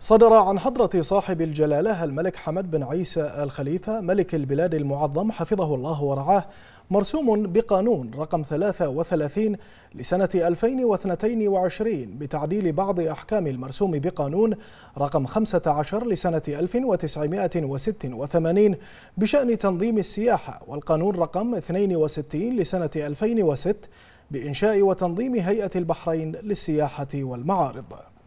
صدر عن حضرة صاحب الجلالة الملك حمد بن عيسى الخليفة ملك البلاد المعظم حفظه الله ورعاه مرسوم بقانون رقم 33 لسنة 2022 بتعديل بعض أحكام المرسوم بقانون رقم 15 لسنة 1986 بشأن تنظيم السياحة والقانون رقم 62 لسنة 2006 بإنشاء وتنظيم هيئة البحرين للسياحة والمعارض